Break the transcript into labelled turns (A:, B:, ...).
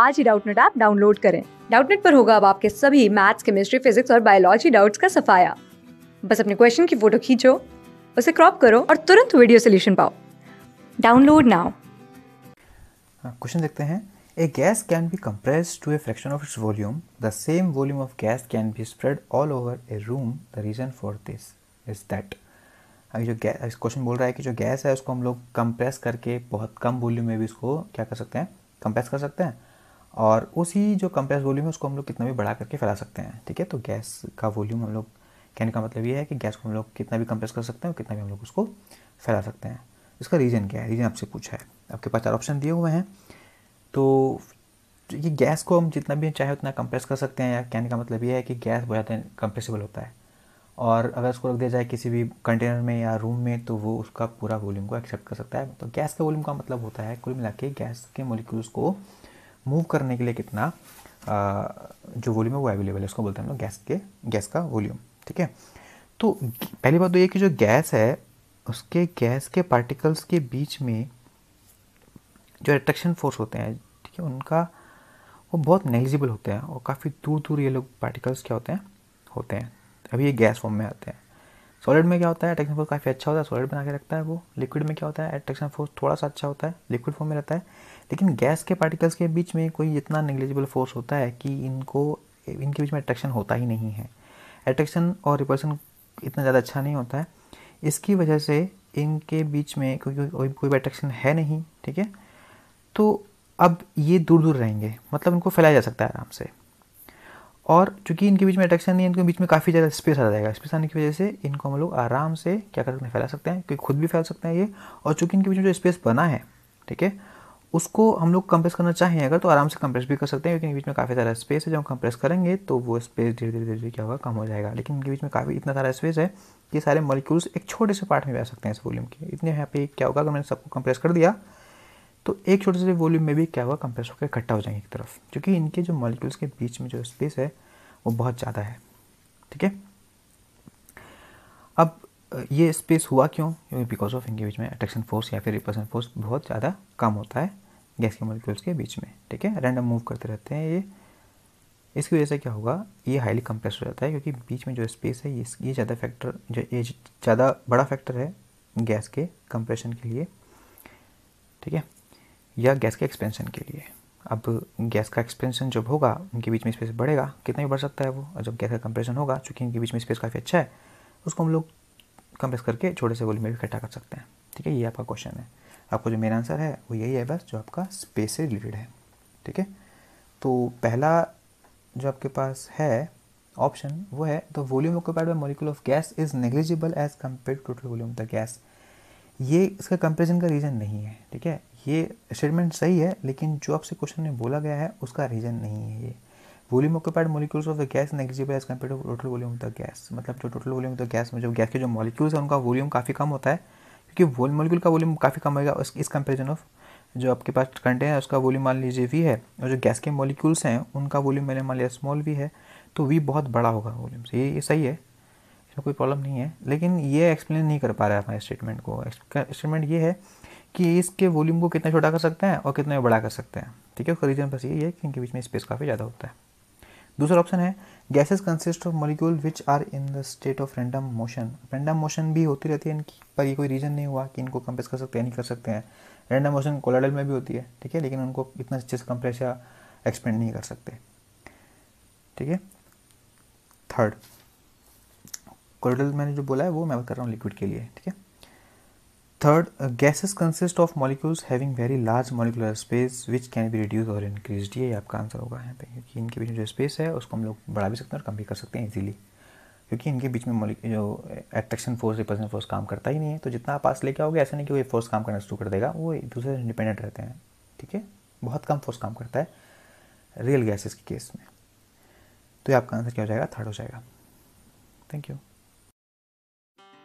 A: आज ही Doubtnut app download करें डाउटनेट पर होगा अब आपके सभी मैथ्स केमिस्ट्री फिजिक्स और बायोलॉजी डाउट्स का सफाया बस अपने क्वेश्चन की फोटो खींचो उसे क्रॉप करो और तुरंत वीडियो सोल्यूशन पाओ डाउनलोड नाउ हाँ, क्वेश्चन देखते हैं a gas can be compress to a fraction of its volume the same volume of gas can be spread all over a room the reason for this is that अभी जो gas question बोल रहा है कि जो gas है उसको हम लोग कंप्रेस करके बहुत कम वॉल्यूम में भी उसको क्या कर सकते हैं कंप्रेस कर सकते हैं और उसी जो कंप्रेस वॉल्यूम है उसको हम लोग कितना भी बढ़ा करके फैला सकते हैं ठीक है तो गैस का वॉल्यूम हम लोग कहने का मतलब ये है कि गैस को हम लोग कितना भी कंप्रेस कर सकते हैं कितना भी हम लोग उसको फैला सकते हैं इसका रीज़न क्या है रीज़न आपसे पूछा है आपके पास चार ऑप्शन दिए हुए हैं तो ये गैस को हम जितना भी चाहे उतना कंप्रेस कर सकते हैं या कहने का मतलब ये है कि गैस बहुत ज़्यादा कंप्रेसिबल होता है और अगर उसको रख दिया जाए किसी भी कंटेनर में या रूम में तो वो उसका पूरा वॉल्यूम को एक्सेप्ट कर सकता है तो गैस का वॉल्यूम का मतलब होता है कुल मिला के गैस के मोलिक्यूल्स को मूव करने के लिए कितना जो वॉल्यूम है वो अवेलेबल है उसको बोलते हैं हम लोग गैस के गैस का वॉल्यूम ठीक है तो पहली बात तो ये कि जो गैस है उसके गैस के पार्टिकल्स के बीच में जो अट्रैक्शन फोर्स होते हैं ठीक है उनका वो बहुत नेग्लिजिबल होते हैं और काफ़ी दूर दूर ये लोग पार्टिकल्स क्या होते हैं होते हैं अभी ये गैस फॉर्म में आते हैं सॉलिड में क्या होता है अट्रैक्शन फोर्स काफ़ी अच्छा होता है सॉलिड बना के रखता है वो लिक्विड में क्या होता है अट्रैक्शन फोर्स थोड़ा सा अच्छा होता है लिक्विड फॉर्म में रहता है लेकिन गैस के पार्टिकल्स के बीच में कोई इतना नेग्लिजिबल फोर्स होता है कि इनको इनके बीच में अट्रैक्शन होता ही नहीं है अट्रैक्शन और रिपल्सन इतना ज़्यादा अच्छा नहीं होता है इसकी वजह से इनके बीच में क्योंकि कोई कोई अट्रैक्शन है नहीं ठीक है तो अब ये दूर दूर रहेंगे मतलब इनको फैलाया जा सकता है आराम से और चूंकि इनके बीच में अट्रैक्शन नहीं है इनके बीच में काफ़ी ज़्यादा स्पेस आ जाएगा स्पेस आने की वजह से इनको हम लोग आराम से क्या कर सकते हैं फैला सकते हैं क्योंकि खुद भी फैल सकते हैं ये और चूंकि इनके बीच में जो स्पेस बना है ठीक है उसको हम लोग कंप्रेस करना चाहें अगर तो आराम से कंप्रेस भी कर सकते हैं इनके बीच में काफ़ी सारा स्पेस है जब हम कंप्रेस करेंगे तो वो स्पेस धीरे धीरे धीरे क्या होगा कम हो जाएगा लेकिन इनके बीच में काफ़ी इतना सारा स्पेस है कि सारे मॉलिक्यूल्स एक छोटे से पार्ट में भी आ सकते हैं इस वॉल्यूम के इतने यहाँ पे क्या होगा अगर मैंने सबको कंप्रेस कर दिया तो एक छोटे से वॉल्यूम में भी क्या होगा कंप्रेस होकर इकट्ठा हो जाएंगे एक तरफ क्योंकि इनके जो मॉलिक्यूल्स के बीच में जो स्पेस है वो बहुत ज़्यादा है ठीक है अब ये स्पेस हुआ क्यों बिकॉज ऑफ इनके बीच में अट्रैक्शन फोर्स या फिर रिपल्सन फोर्स बहुत ज़्यादा कम होता है गैस के मोलिक्यूल्स के बीच में ठीक है रैंडम मूव करते रहते हैं ये इसकी वजह से क्या होगा ये हाईली कंप्रेस हो जाता है क्योंकि बीच में जो स्पेस है ये ये ज़्यादा फैक्टर जो ये ज़्यादा बड़ा फैक्टर है गैस के कंप्रेशन के लिए ठीक है या गैस के एक्सपेंशन के लिए अब गैस का एक्सपेंशन जब होगा उनके बीच में स्पेस बढ़ेगा कितना भी बढ़ सकता है वो और जब गैस का कंप्रेशन होगा चूँकि इनके बीच में स्पेस काफ़ी अच्छा है उसको हम लोग कंप्रेस करके छोटे से वॉल्यूम में भी इकट्ठा कर सकते हैं ठीक है ये आपका क्वेश्चन है आपको जो मेरा आंसर है वो यही है बस जो आपका स्पेस से रिलेटेड है ठीक है तो पहला जो आपके पास है ऑप्शन वो है the volume occupied by molecule of gas is negligible as compare to total volume of the gas ये इसका कंपेरिजन का रीज़न नहीं है ठीक है ये स्टेटमेंट सही है लेकिन जो आपसे क्वेश्चन में बोला गया है उसका रीज़न नहीं है ये volume occupied molecules of the gas negligible as compare to total volume of the gas मतलब जो total volume of the gas में जो गैस के जो मॉलिक्यूल्स हैं उनका वॉल्यूम काफ़ी कम होता है क्योंकि वॉल मॉलिक्यूल का वॉल्यूम काफ़ी कम होगा इस कंपेरिजन ऑफ जो आपके पास कंटे है उसका वॉल्यूम मान लीजिए वी है और जो गैस के मॉलिक्यूल्स हैं उनका वॉल्यूम मैंने मान लिया स्मॉल वी है तो वी बहुत बड़ा होगा वॉल्यूम से ये, ये सही है इसमें कोई प्रॉब्लम नहीं है लेकिन ये एक्सप्लेन नहीं कर पा रहा है हमारे स्टेटमेंट को स्टेटमेंट ये है कि इसके वॉल्यूम को कितना छोटा कर सकते हैं और कितना बड़ा कर सकते हैं ठीक है उसका रीज़न बस यही है कि इनके बीच में स्पेस काफ़ी ज़्यादा होता है दूसरा ऑप्शन है gases consist of molecule which are in the state of random motion random motion भी होती रहती है इनकी पर ये कोई रीज़न नहीं हुआ कि इनको कंप्रेस कर सकते हैं नहीं कर सकते हैं रैंडम मोशन कोलाडल में भी होती है ठीक है लेकिन उनको इतना अच्छे से कंप्रेस या एक्सपेंड नहीं कर सकते ठीक है थर्ड कोलाडल मैंने जो बोला है वो मैं कर रहा हूँ लिक्विड के लिए ठीक है Third, uh, gases consist of molecules having very large molecular space which can be reduced or increased. ये आपका आंसर होगा यहाँ पे क्योंकि इनके बीच में जो स्पेस है उसको हम लोग बढ़ा भी सकते हैं और कम भी कर सकते हैं इजीली क्योंकि इनके बीच में जो एट्रैक्शन फोर्स रिपल्सन फोर्स काम करता ही नहीं है तो जितना आप पास लेके आओगे ऐसा नहीं कि वो फोर्स काम करना शुरू कर देगा वो एक दूसरे से इंडिपेंडेंट रहते हैं ठीक है बहुत कम फोर्स काम करता है रियल गैसेस के केस में तो ये आपका आंसर क्या हो जाएगा थर्ड हो जाएगा थैंक यू